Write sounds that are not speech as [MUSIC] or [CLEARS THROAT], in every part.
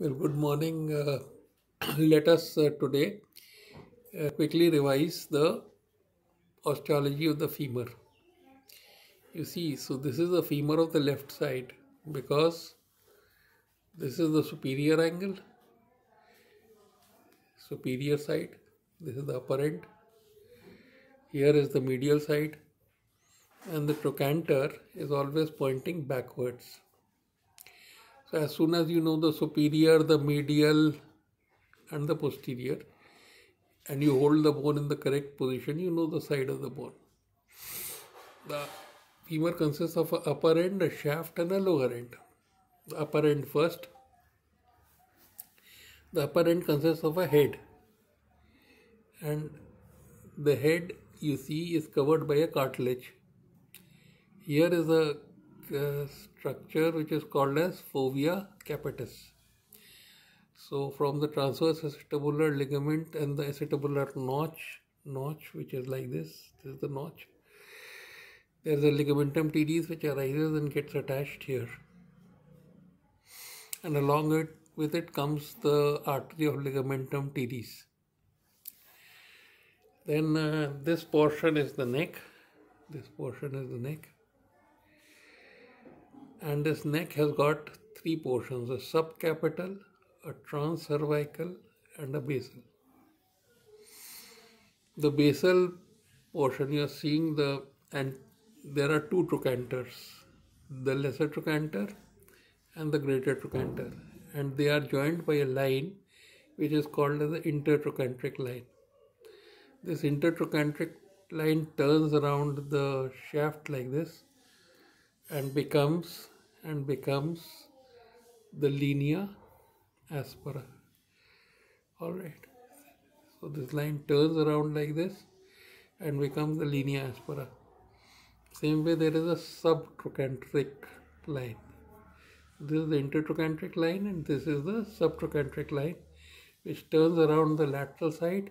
Well, good morning. Uh, [CLEARS THROAT] let us uh, today uh, quickly revise the osteology of the femur. You see, so this is the femur of the left side because this is the superior angle, superior side, this is the upper end, here is the medial side, and the trochanter is always pointing backwards. So as soon as you know the superior, the medial and the posterior and you hold the bone in the correct position, you know the side of the bone. The femur consists of an upper end, a shaft and a lower end. The upper end first. The upper end consists of a head and the head you see is covered by a cartilage. Here is a uh, structure which is called as fovea capitis. So from the transverse acetabular ligament and the acetabular notch, notch which is like this, this is the notch. There is a ligamentum tedious which arises and gets attached here. And along it, with it comes the artery of ligamentum tedious. Then uh, this portion is the neck. This portion is the neck and this neck has got three portions, a subcapital, a transcervical and a basal. The basal portion you are seeing the and there are two trochanters, the lesser trochanter and the greater trochanter and they are joined by a line which is called as the intertrochanteric line. This intertrochanteric line turns around the shaft like this and becomes and becomes the linear aspera. Alright. So this line turns around like this and becomes the linear aspera. Same way there is a subtrochanteric line. This is the intertrochanteric line and this is the subtrochanteric line which turns around the lateral side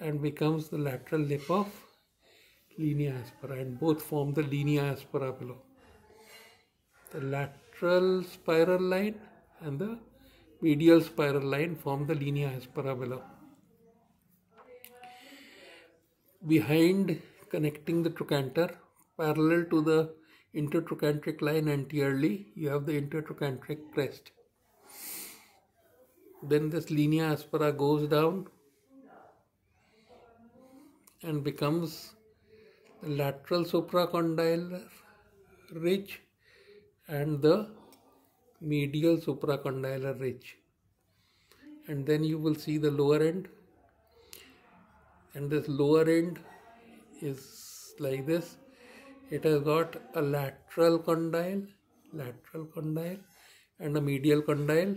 and becomes the lateral lip of linea aspera and both form the linea aspera below. The lateral spiral line and the medial spiral line form the linea aspera below. Behind connecting the trochanter, parallel to the intertrochanteric line anteriorly, you have the intertrochanteric crest. Then this linea aspera goes down and becomes lateral supracondyle ridge and the medial supracondylar ridge and then you will see the lower end and this lower end is like this it has got a lateral condyle lateral condyle and a medial condyle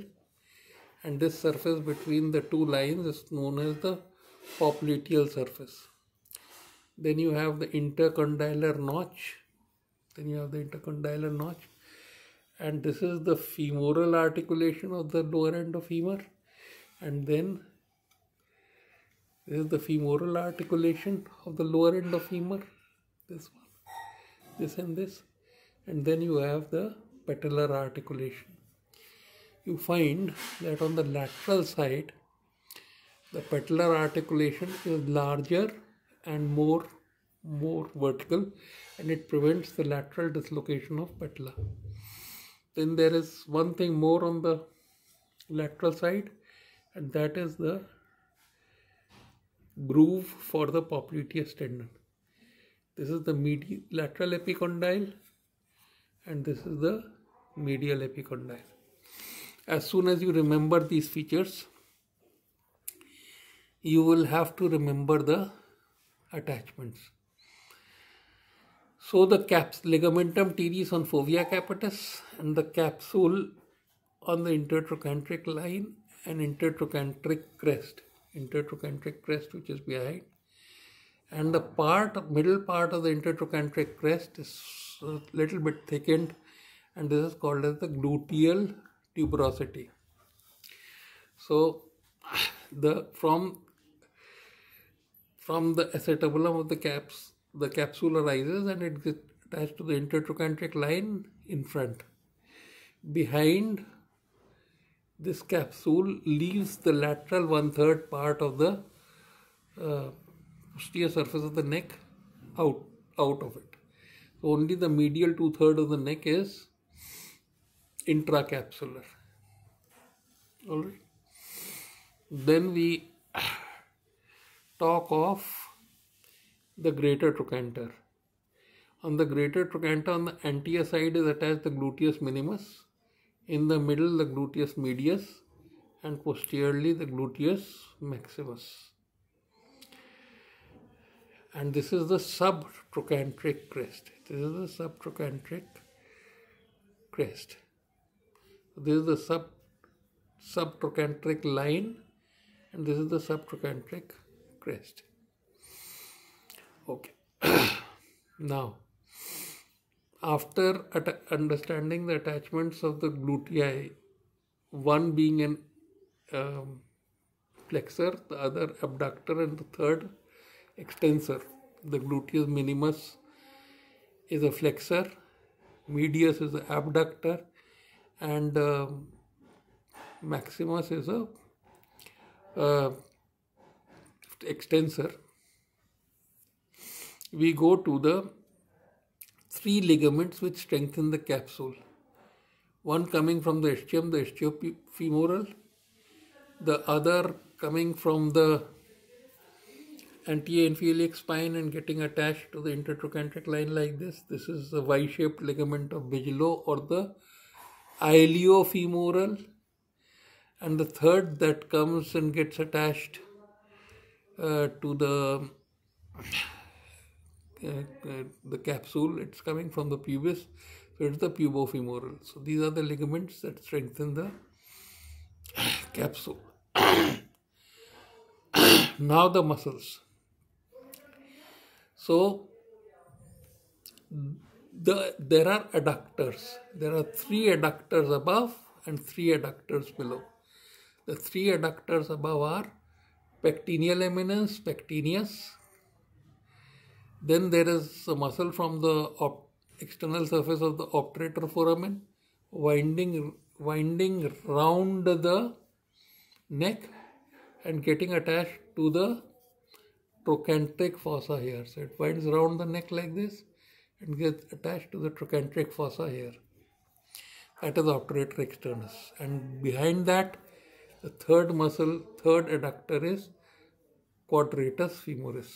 and this surface between the two lines is known as the popliteal surface then you have the intercondylar notch then you have the intercondylar notch and this is the femoral articulation of the lower end of femur and then this is the femoral articulation of the lower end of femur this one this and this and then you have the patellar articulation you find that on the lateral side the patellar articulation is larger and more more vertical and it prevents the lateral dislocation of patella then there is one thing more on the lateral side and that is the groove for the popliteus tendon this is the medial lateral epicondyle and this is the medial epicondyle as soon as you remember these features you will have to remember the attachments. So the caps ligamentum teres on fovea capitis and the capsule on the intertrochanteric line and intertrochanteric crest, intertrochanteric crest which is behind. And the part, middle part of the intertrochanteric crest is a little bit thickened and this is called as the gluteal tuberosity. So the from from the acetabulum of the caps, the capsule arises and it gets attached to the intertrochanteric line in front. Behind this capsule leaves the lateral one-third part of the uh, posterior surface of the neck out, out of it. So only the medial two-third of the neck is intracapsular. Alright. Then we talk of the greater trochanter. On the greater trochanter, on the anterior side is attached the gluteus minimus, in the middle the gluteus medius, and posteriorly the gluteus maximus. And this is the subtrochanteric crest. This is the subtrochanteric crest. This is the sub subtrochanteric line, and this is the subtrochanteric Christ. Okay. [CLEARS THROAT] now, after understanding the attachments of the glutei, one being an um, flexor, the other abductor, and the third extensor. The gluteus minimus is a flexor, medius is an abductor, and um, maximus is a uh, extensor, we go to the three ligaments which strengthen the capsule. One coming from the ischium, the femoral. the other coming from the inferior spine and getting attached to the intertrochanteric line like this. This is the Y-shaped ligament of Bigelow or the iliofemoral. And the third that comes and gets attached uh, to the uh, uh, the capsule. It's coming from the pubis, so it's the pubofemoral. So these are the ligaments that strengthen the capsule. [COUGHS] now the muscles. So the there are adductors. There are three adductors above and three adductors below. The three adductors above are pectineal eminence, pectineus. Then there is a muscle from the external surface of the obturator foramen winding, winding round the neck and getting attached to the trochanteric fossa here. So it winds around the neck like this and gets attached to the trochanteric fossa here. That is obturator externus. And behind that, the third muscle, third adductor is quadratus femoris.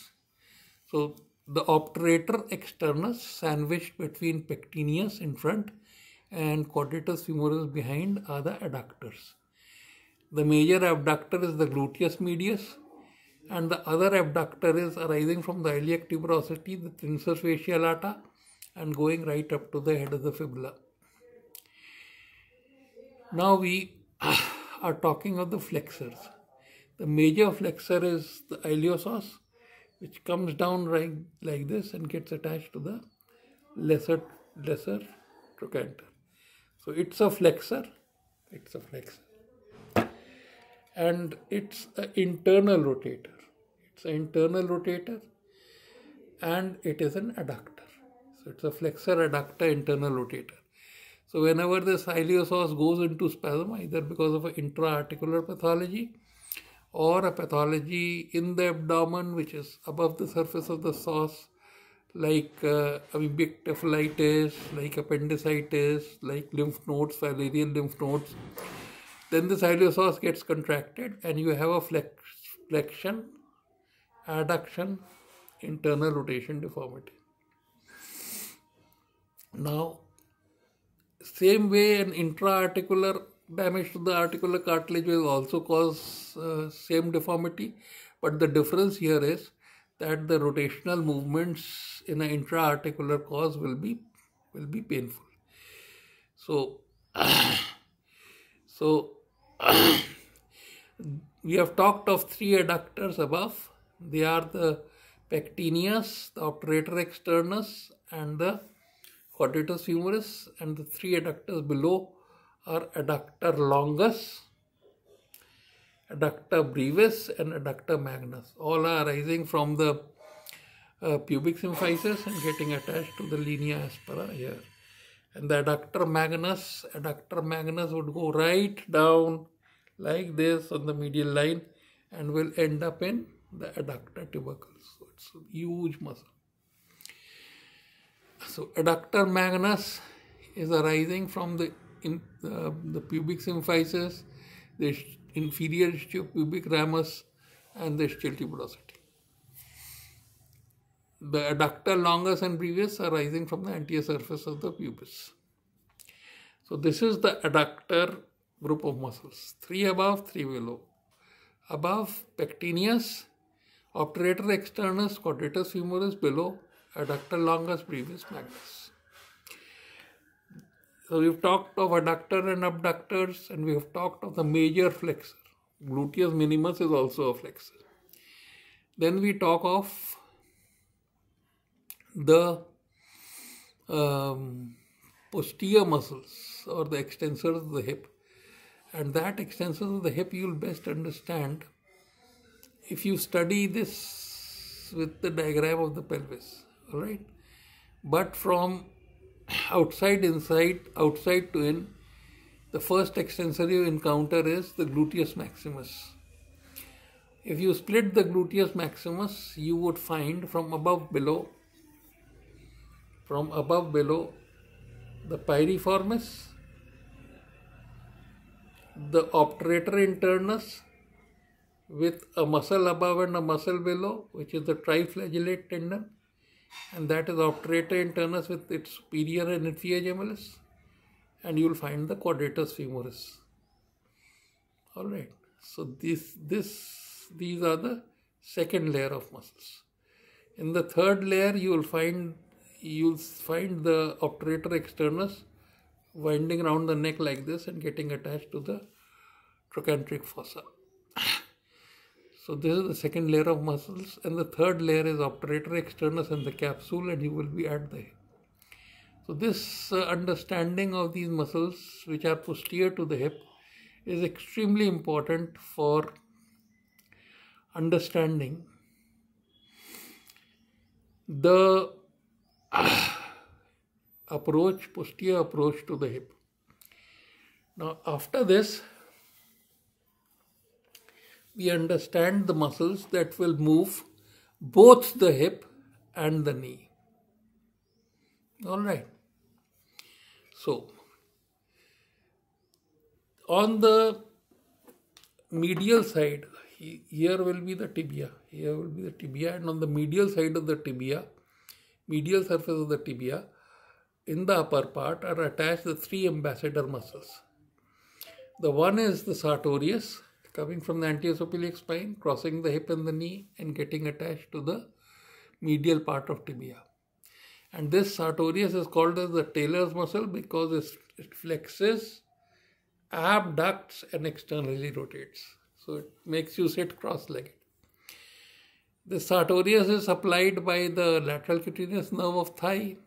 So the obturator externus sandwiched between pectineus in front and quadratus femoris behind are the adductors. The major abductor is the gluteus medius and the other abductor is arising from the iliac tuberosity, the tensor fascia lata and going right up to the head of the fibula. Now we [COUGHS] are talking of the flexors. The major flexor is the iliosos, which comes down right like this and gets attached to the lesser, lesser trochanter. So it's a flexor, it's a flexor. And it's an internal rotator. It's an internal rotator and it is an adductor. So it's a flexor adductor internal rotator. So whenever this iliosos goes into spasm, either because of an intra-articular pathology or a pathology in the abdomen which is above the surface of the sauce like uh, amoebic like appendicitis, like lymph nodes, filarial lymph nodes. Then the ileosaurus gets contracted and you have a flex, flexion, adduction, internal rotation deformity. Now, same way an intra-articular damage to the articular cartilage will also cause uh, same deformity but the difference here is that the rotational movements in an intra-articular cause will be will be painful so [COUGHS] so [COUGHS] we have talked of three adductors above they are the pectineus the obturator externus and the quadratus humerus and the three adductors below are adductor longus, adductor brevis and adductor magnus. All are arising from the uh, pubic symphysis and getting attached to the linea aspera here. And the adductor magnus, adductor magnus would go right down like this on the medial line and will end up in the adductor tubercles. So it's a huge muscle. So adductor magnus is arising from the in uh, the pubic symphysis, the inferior pubic ramus, and the stiltibrosity. The adductor longus and brevis are rising from the anterior surface of the pubis. So this is the adductor group of muscles. Three above, three below. Above, pectineus, obturator externus, quadratus femoris, below, adductor longus, brevis, magnus. So we've talked of adductor and abductors, and we have talked of the major flexor. Gluteus minimus is also a flexor. Then we talk of the um, posterior muscles or the extensors of the hip. And that extensors of the hip you'll best understand if you study this with the diagram of the pelvis, all right? But from outside inside, outside to in, the first extensor you encounter is the gluteus maximus. If you split the gluteus maximus, you would find from above below, from above below, the piriformis, the obturator internus with a muscle above and a muscle below, which is the triflagellate tendon and that is obturator internus with its superior and inferior gemellus and you will find the quadratus femoris all right so this this these are the second layer of muscles in the third layer you will find you'll find the obturator externus winding around the neck like this and getting attached to the trochanteric fossa so this is the second layer of muscles and the third layer is obturator externus and the capsule and you will be at the hip. So this uh, understanding of these muscles which are posterior to the hip is extremely important for understanding the [COUGHS] approach, posterior approach to the hip. Now after this we understand the muscles that will move both the hip and the knee. All right. So, on the medial side, here will be the tibia. Here will be the tibia, and on the medial side of the tibia, medial surface of the tibia, in the upper part are attached the three ambassador muscles. The one is the sartorius, coming from the anteosophilic spine, crossing the hip and the knee and getting attached to the medial part of tibia. And this sartorius is called as the Taylor's muscle because it flexes, abducts and externally rotates. So it makes you sit cross-legged. The sartorius is supplied by the lateral cutaneous nerve of thigh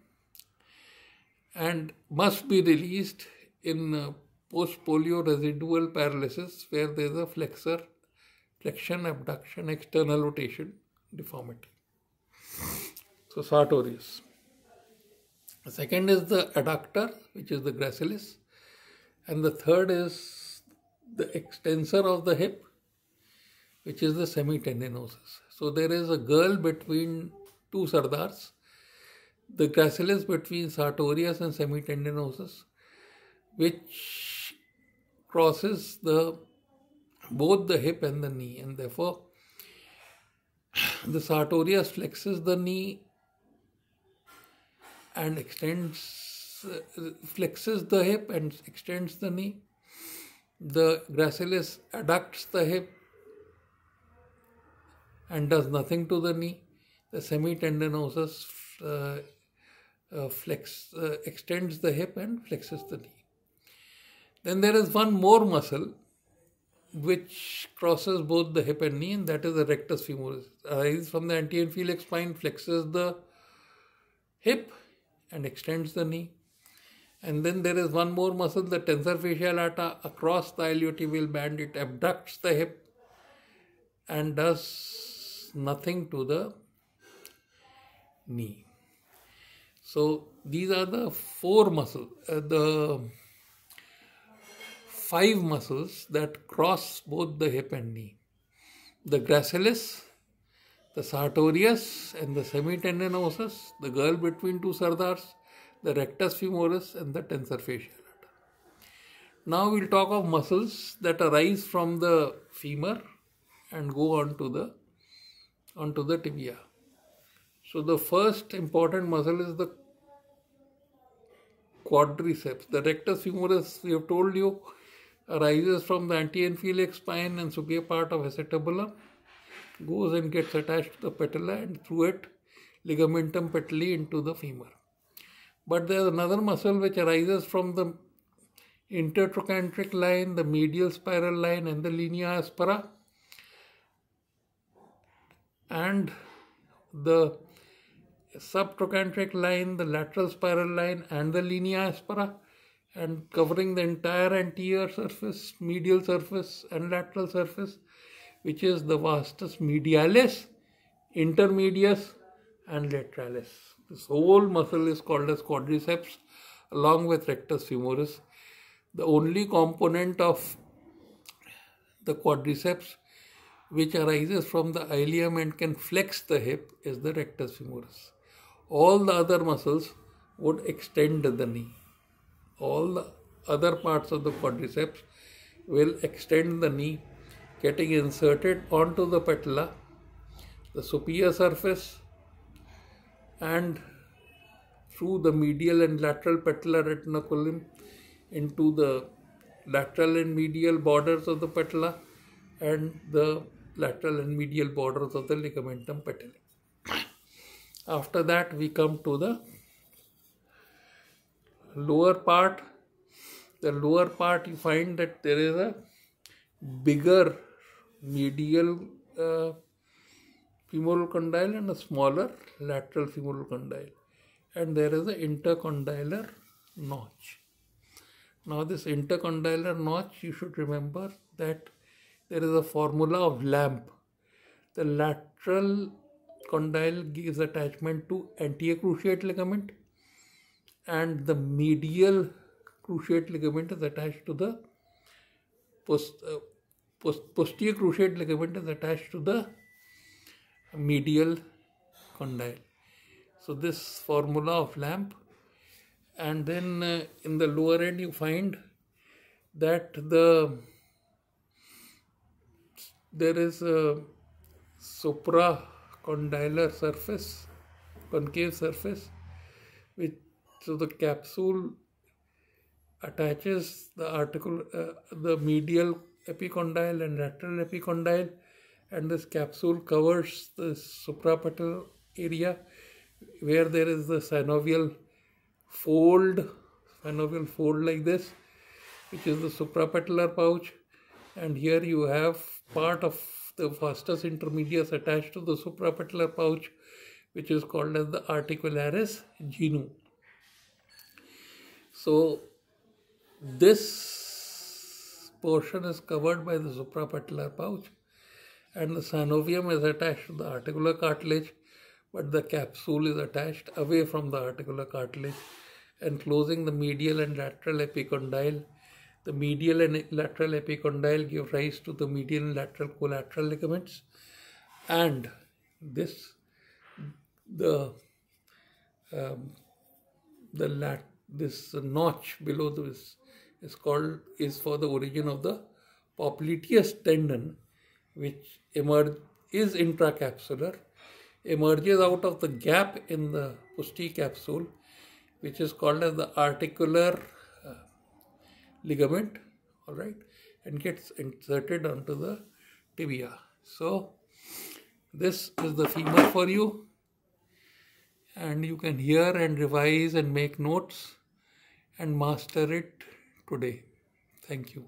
and must be released in uh, post polio residual paralysis where there is a flexor, flexion, abduction, external rotation deformity. So sartorius. The second is the adductor, which is the gracilis. And the third is the extensor of the hip, which is the semitendinosus. So there is a girl between two sardars, the gracilis between sartorius and semitendinosus, which crosses the both the hip and the knee and therefore the sartorius flexes the knee and extends flexes the hip and extends the knee the gracilis adducts the hip and does nothing to the knee the semitendinosus uh, uh, flex uh, extends the hip and flexes the knee then there is one more muscle which crosses both the hip and knee, and that is the rectus femoris. Arises uh, from the anterior iliac spine, flexes the hip, and extends the knee. And then there is one more muscle, the tensor fasciae lata, across the iliotibial band. It abducts the hip and does nothing to the knee. So these are the four muscles. Uh, the five muscles that cross both the hip and knee the gracilis, the sartorius, and the semitendinosus, the girl between two sardars, the rectus femoris, and the tensor fasciae. Now we'll talk of muscles that arise from the femur and go on to the onto the tibia. So the first important muscle is the quadriceps. The rectus femoris, we have told you, arises from the antienphilic spine and superior part of acetabulum, goes and gets attached to the patella and through it ligamentum patellae into the femur. But there is another muscle which arises from the intertrochanteric line, the medial spiral line and the linea aspera and the subtrochanteric line, the lateral spiral line and the linea aspera and covering the entire anterior surface, medial surface, and lateral surface, which is the vastus medialis, intermedius, and lateralis. This whole muscle is called as quadriceps along with rectus femoris. The only component of the quadriceps which arises from the ilium and can flex the hip is the rectus femoris. All the other muscles would extend the knee all the other parts of the quadriceps will extend the knee getting inserted onto the patella, the superior surface and through the medial and lateral patellar retinaculum into the lateral and medial borders of the patella and the lateral and medial borders of the ligamentum patellae. After that we come to the lower part the lower part you find that there is a bigger medial uh, femoral condyle and a smaller lateral femoral condyle and there is an intercondylar notch now this intercondylar notch you should remember that there is a formula of lamp the lateral condyle gives attachment to cruciate ligament and the medial cruciate ligament is attached to the post, uh, post, posterior cruciate ligament is attached to the medial condyle. So this formula of lamp and then uh, in the lower end you find that the there is a supracondylar surface concave surface which so the capsule attaches the article, uh, the medial epicondyle and lateral epicondyle, and this capsule covers the suprapetal area where there is the synovial fold, synovial fold like this, which is the suprapatellar pouch, and here you have part of the vastus intermedius attached to the suprapatellar pouch, which is called as the articularis genu. So this portion is covered by the suprapatellar pouch and the synovium is attached to the articular cartilage but the capsule is attached away from the articular cartilage enclosing the medial and lateral epicondyle. The medial and lateral epicondyle give rise to the medial and lateral collateral ligaments and this the um, the lat this notch below this is called is for the origin of the popliteus tendon which emerge is intracapsular emerges out of the gap in the posterior capsule which is called as the articular uh, ligament all right and gets inserted onto the tibia so this is the femur for you and you can hear and revise and make notes and master it today. Thank you.